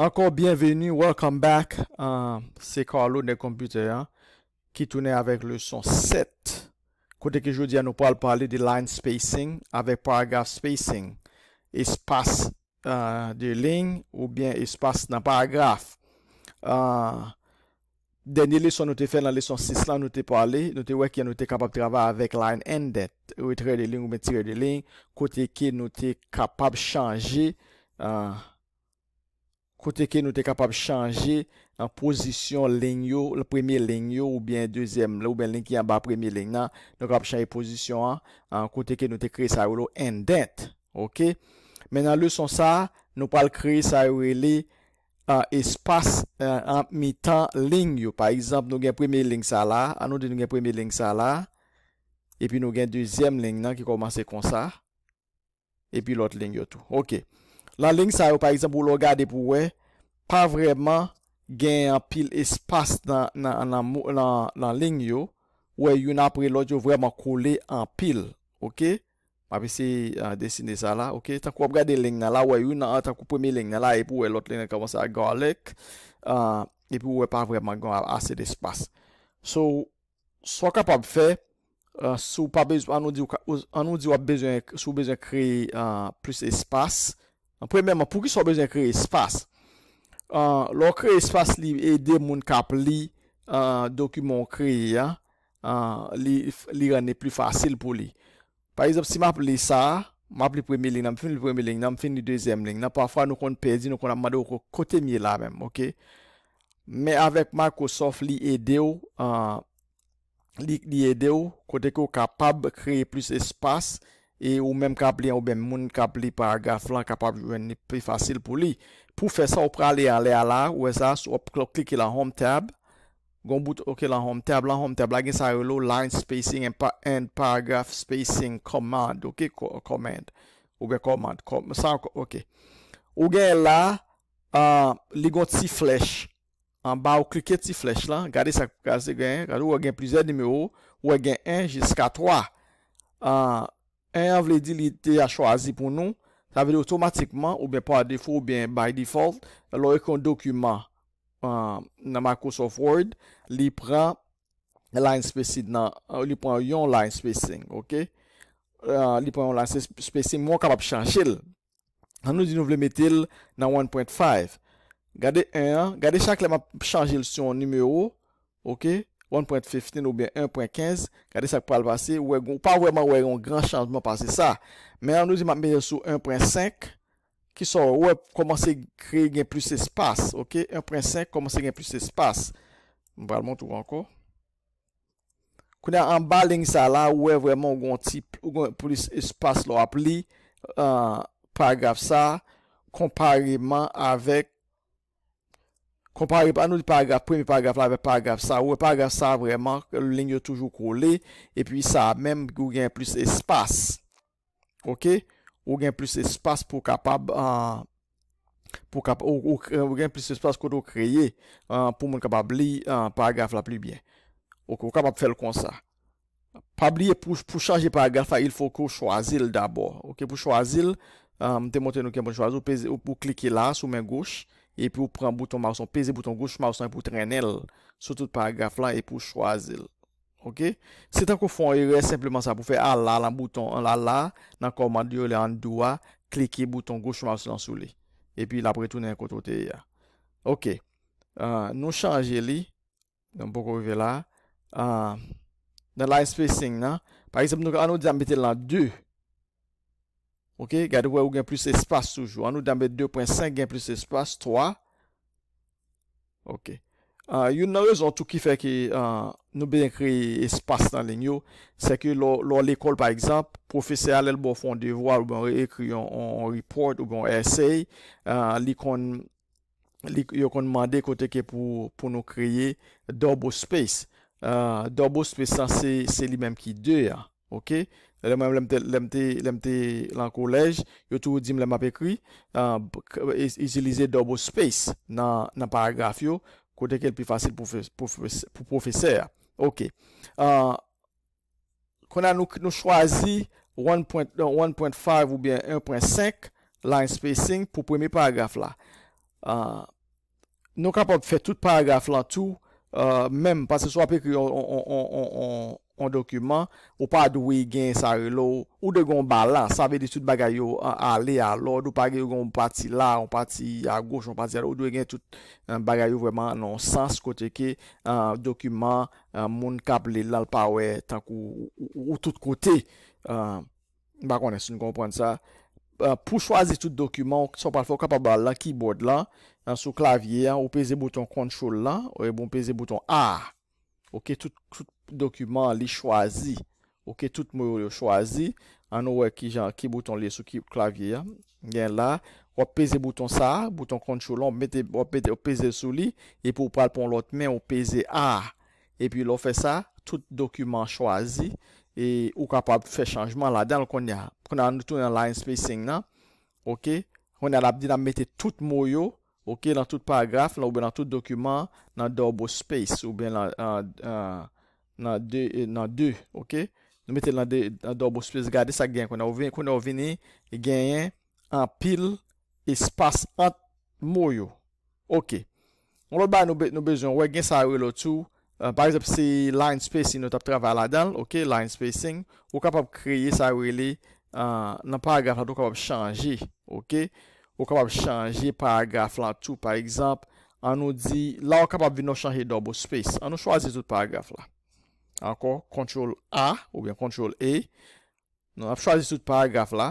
Ankor, bienveni, welcome back. Se ka alou de kompute ya. Ki toune avek le son 7. Kote ki joudi ya nou pal pale de line spacing. Avek paragraf spacing. Espas euh, de ling. Ou bien espas nan paragraf. Euh, Deni le son nou te fe nan le son 6 la nou te pale. Nou te wek ya nou te kapab trava avek line endet. Ou etre de ling ou metire de ling. Kote ki nou te kapab chanji. A. Euh, kote ke nou te kapap chanje an posisyon lign yo, le premi lign yo, ou bien dezyenm le, ou bien lign ki an ba premi lign nan, nou kapap chanje posisyon an, kote ke nou te kre sa ou lo endent, ok? Menan lè son sa, nou pal kre sa ou li espas an mitan lign yo, par exemple, nou gen premi lign sa la, an nou de nou gen premi lign sa la, epi nou gen dezyenm lign nan, ki komanse kon sa, epi lout lign yo tou, ok? La ling sa yo pa eksempou lo gade pou wey, pa vreman gen an pil espas nan ling yo, wey yon apre loj yo vreman koule an pil, ok? Mabisi euh, desine sa la, ok? Tak wap gade ling na la, wey yon nan tak wap preme ling na la, epi wey lot ling na kawansa a galek, epi wey pa vreman gane ase de espas. So, swa kap ap fe, an ou di wap bezwen kri plus espas, Pwè menman, pou ki sou bezwen kre espas, lò kre espas li ede moun kap li dokumon kre ya, li rane pli fasil pou li. Parizop, si ma pli sa, ma pli premi ling, nan mi fin li premi ling, nan mi fin li dezem ling, nan pafwa nou kon pezi, nou kon nan madou kote mi la menm, ok? Me avèk Microsoft li ede ou, li ede ou, kote ki ou kapab kre plus espas... E ou menm kapli an, ou ben moun kapli paragraf lan, kapli wè ni pey fasil pou li. Pou fè sa, ou pralè a lè a la, ou wè e sa, ou klik lè an home tab. Gon bout ok lè an home tab, lè an home tab, lè gen sa yon lò line spacing and paragraph spacing command, ok, command. Ou gen command, ok. Ou gen lè, an, lè gon ti flech. An ba, ou klike ti flech lan, gade sa, gade se gen, gade ou wè gen plizè di mè ou, wè e gen 1 jiska 3. An, 1 an vle di li te a cho a zi pou nou. Sa vle otomatikman ou ben pa a defo ou ben by default. Lo ekon dokuma nan Microsoft Word. Li pran line spacing nan, euh, li pran yon line spacing. Ok. Euh, li pran yon line spacing mwen kapap chanjil. An nou di nou vle metil nan 1.5. Gade 1 an, gade chak la map chanjil sou yon numero. Ok. Ok. 1.15 ou bien 1.15, gade sa kpal basi, wè gon, pa wè man wè yon gran chanjman pasi sa, men an nouzi man menye sou 1.5, ki son wè komanse kre gen plus espas, ok, 1.5 komanse gen plus espas, mbè al moun tou anko, kounen an baling sa la, wè wè man wè yon tip, wè yon plus espas lò ap li, an euh, paragraf sa, kompari man avèk, Kompari pa nou di paragraf, premi paragraf la ve paragraf sa, ou e paragraf sa vreman, lign yo toujou kole, e pi sa, menm, ou gen plus espas, euh, euh, ok? Ou gen plus espas pou kapab, ou gen plus espas koto kreye, pou moun kapab li paragraf la pli byen. Ou kapab fel kon sa. Pabli, pou chaje paragraf la, il fok ou chwazil dabor, ok? Ou ke pou chwazil, euh, mte mwote nou ke mwen bon chwazil, ou pou klike la sou men gouch, E pou pren bouton mouson, peze bouton goush mouson pou tren el. Sotout paragraf lan e pou chwaze el. Ok? Se tan kou fon, e res simpleman sa pou fe al la lan bouton al la la. Nan kouman diyo le an doa. Klike bouton goush mouson lan sou li. E pi la pou retene yon koto te ya. Ok. Nou chanje li. Nan pou kouve la. Nan la espessing nan. Par exemple, nou ka an nou diyan bete lan du. Ok, gade wè ou gen plus espas soujou. An nou dambe 2.5 gen plus espas, 3. Ok. Ah, yon nou yon tou ki fè ki ah, nou ben kre espas nan lènyo. Se ki lò l'ekol par ekzamp, profese alèl bo fon devwa ou bon re-ekri yon report ou bon esey. Ah, li kon mande koteke pou nou kreye double space. Double space san se li menm ki 2 ya. Ok, lèmèm lèm tè lèm tè lèm tè lèm kolèj, yotou di m lèm apèkri, e, isilize dobo space nan paragraf yo, kote ke l pifasit pou profeseur. Ok, konan nou k nou chwazi 1.5 non, ou bien 1.5 line spacing pou premi paragraf la. Nou kapop fè tout paragraf la tou, mèm, pasè sou apèkri, on... an dokumen, ou pa dwe gen sa re lo, ou de gon balan, sa ve de tout bagay yo a le a lo, ou de bagay yo gon pati la, ou pati a goch, ou pati a lo, ou de gen tout euh, bagay yo vreman nan sas kote ke, an euh, dokumen, an euh, moun kabli lal pa we, tankou, ou tout kote, an, ba konen si nou konpon sa, pou chwazi tout dokumen, ou so pa fò kapabal la, keyboard la, an sou klavye, an, ou peze bouton control la, ou e bon peze bouton A, ok, tout, tout, dokumen li chwazi. Ok, tout mou yo chwazi. An nou we ki bouton li sou ki klavye. Gen la, wap pese bouton sa, bouton kontrou, loun, wap pese sou li, epi wap alpon lot men, wap pese a. Epi loun fe sa, tout dokumen chwazi, e wap kapab fe chanjman la. Den loun kon ya, kon an nou tou nan line spacing nan, ok, kon an ap di nan mette tout mou yo, ok, nan tout paragraf, oube nan tout dokumen, nan double space, oube nan... nan 2, eh, nan 2, ok, nou metel nan double space, gade sa gen, kwen nou vini, e genyen, an pil, espas, an mouyo, ok, nou lò bay nou bezyon, wè gen sa ewe lò tou, euh, par exemple, se line spacing nou tap travay la den, ok, line spacing, wò kapap kreye sa ewe li, euh, nan paragraf la, nou kapap chanji, ok, wò kapap chanji paragraf la tou, par exemple, an nou di, la wò kapap vi nou chanji double space, an nou chwazi zout paragraf la, ankon, ctrl a, ou bien ctrl e, nou ap chwazi soute paragraf la,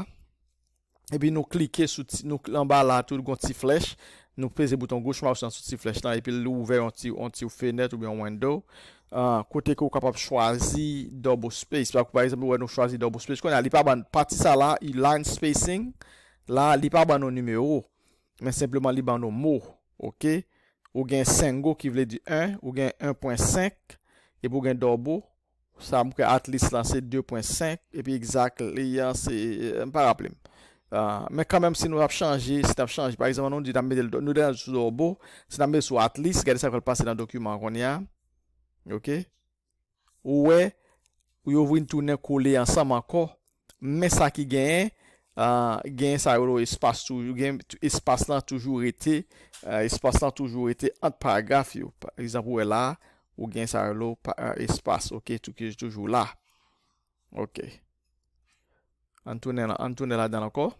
e bi nou klike soute, nou anba la, tout gon ti flech, nou peze bouton gochman soute si flech la, e pi lou ouver onti ou fenet, ou bien window, kote ke ou kapap chwazi double space, prakou par exemple, ou en nou chwazi double space, kon ya, li pa ban, pati sa la, line spacing, la, li pa ban nou numero, men sepleman li ban nou mou, ok, ou gen sengo ki vle di 1, ou gen 1.5, E pou gen dobo, sa mouke at list lanse 2.5. E pi exact liyan, se euh, mpa rappelim. Ah, me kamem si nou ap chanji, si nou ap chanji. Par exemple, nou di nan me del dobo. Si nan me sou at list, gade sa fèl passe nan dokumen kon ya. Ok. Ou we, ou yo vwintounen kou liyan sanman ko. Me sa ki gen, euh, gen sa ou lo espas toujou. Gen espas lan toujou rete. Euh, espas lan toujou rete ant paragraf yo. Par exemple, ou we la. Ou gen sa lo pa espas. Ok, toukej toujou la. Ok. An toune la dan akor.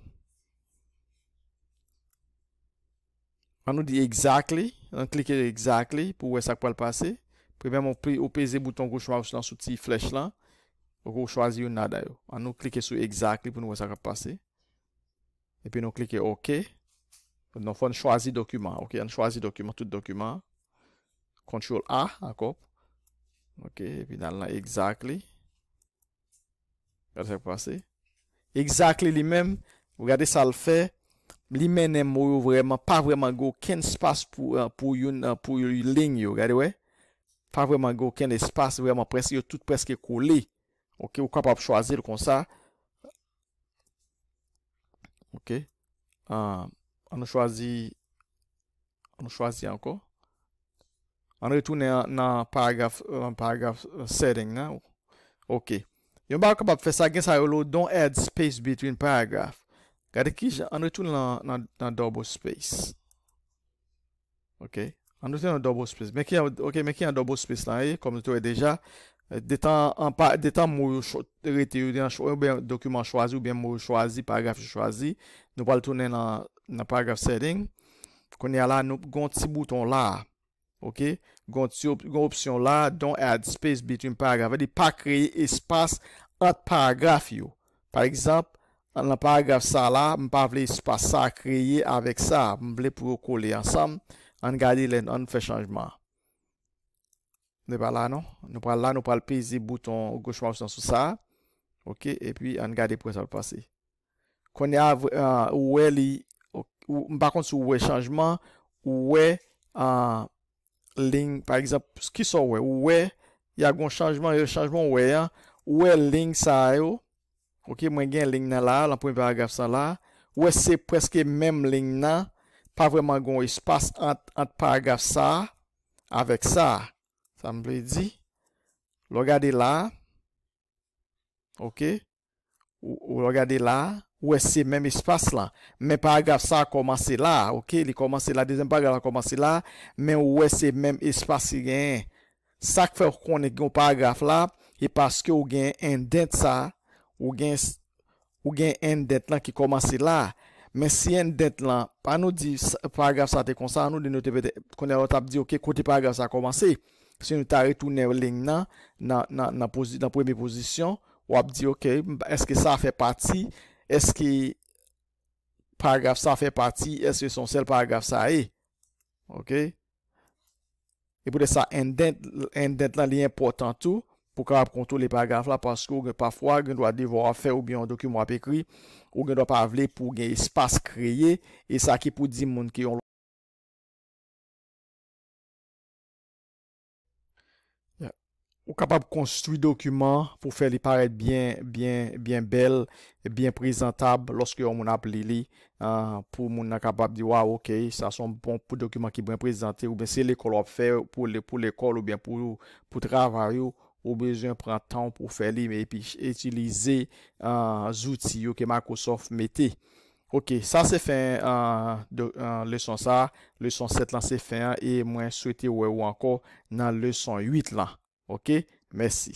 An nou di exactly. An klike exactly pou wè sak pa l'pase. Pwè mè moun pri ou peze bouton go chwa ou sou lan sou ti flesh lan. Ou go chwazi ou nada yo. An nou klike sou exactly pou nou wè sak pa l'pase. E pi nou klike ok. Nou fwè an chwazi dokuman. Ok, an chwazi dokuman, tout dokuman. Ctrl A, akop. Ok, evidal na, exactly. Gade sa kwa se. Exactly li men, gade sa l fe, li men ne mou yo vreman, pa vreman go ken spas pou yon, pou yon ling yo, gade we. Pa vreman go ken espas, vreman pres yo, tout preske kou li. Ok, ou kap ap chwazi l kon sa. Ok. Ah, ok, an chwazi, an chwazi anko. An retounen nan paragraf euh, euh, setting nan ou. Ok. Yon ba wak pa fe sa gen sa yo lo don't add space between paragraf. Gade ki an retounen nan double space. Ok. An retounen nan double space. Mè ki an double space lan e. Eh, kom nou tou e deja. Euh, Detan mou yon chwazi ou mou yon chwazi paragraf yon chwazi. Nou pal tounen nan paragraf setting. Fikou ni ala nou gont si bouton la. Ok, gont sou, gont opsyon la, don't add space between paragraf. Ve di pa kreye espas at paragraf yo. Par ekzap, an la paragraf sa la, m pa vle espas sa kreye avek sa. M vle pou kou li ansam, an gade lè nan fè chanjman. Nè pa la, non? Nou pral la, nou pral pese bouton gochman ou san sou sa. Ok, e pi an gade pou sa l'pase. Konè av, ou wè li, ou m pa kont sou wè chanjman, ou wè, an... Ling, par exemple, ki so we? We, ya gon chanjman, yo chanjman we ya. We ling sa yo. Ok, mwen gen ling nan la, lan pou mwen paragraf sa la. We se preske men ling nan. Pa vreman gon espas ant paragraf sa. Avèk sa. Sa mwen bli di. Logade la. Ok. Logade la. wè se mèm espase lan. Mè paragraf sa a komanse la, ok, li komanse la, dezen paragraf la komanse la, mè wè se mèm espase gen. Sak fè wè konen gen wè paragraf la, e paske wè gen endet sa, wè gen endet lan ki komanse la. Mè si endet lan, pa nou di paragraf sa te konsan, nou di nou te vete, konen wè tap di ok, kote paragraf sa komanse, se nou ta retounen wè ling nan, nan premi posisyon, wè ap di ok, eske sa fè pati, Eske paragraf sa fè pati, eske son sel paragraf sa e? Ok? E pou de sa endet la li importan tou, pou ka ap kontou li paragraf la, paskou gen pafwa gen do a devora fè ou biyon dokumwa pe kri, ou gen do pa avle pou gen espas kreye, e sa ki pou di moun ki yon lop. Ou kapap konstruy dokuman pou fè li paret byen bel, byen prezentab loske yo moun ap li li. Ah, pou moun nan kapap diwa, ok, sa son bon pou dokuman ki ben prezante ou ben se le kolop fè ou pou l'ekol ou ben pou travaryo ou ben jen pran tan pou fè li. Men epi, etilize ah, zouti yo ke makosof meti. Ok, sa se fè ah, en leson sa, leson set lan se fè an, e mwen sou eti wè ou anko nan leson huit lan. Ok, mersi.